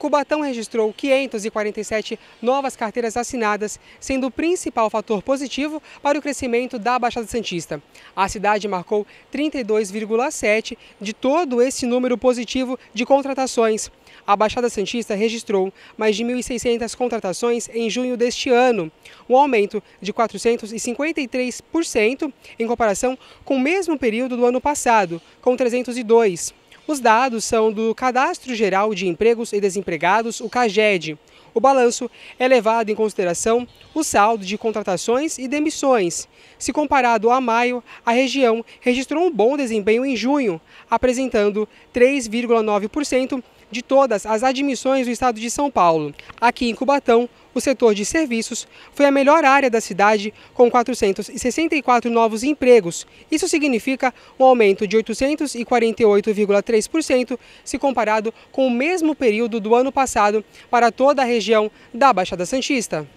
Cubatão registrou 547 novas carteiras assinadas, sendo o principal fator positivo para o crescimento da Baixada Santista. A cidade marcou 32,7% de todo esse número positivo de contratações. A Baixada Santista registrou mais de 1.600 contratações em junho deste ano, um aumento de 453% em comparação com o mesmo período do ano passado, com 302. Os dados são do Cadastro Geral de Empregos e Desempregados, o CAGED. O balanço é levado em consideração o saldo de contratações e demissões. Se comparado a maio, a região registrou um bom desempenho em junho, apresentando 3,9% de todas as admissões do estado de São Paulo. Aqui em Cubatão, o setor de serviços foi a melhor área da cidade, com 464 novos empregos. Isso significa um aumento de 848,3% se comparado com o mesmo período do ano passado para toda a região da Baixada Santista.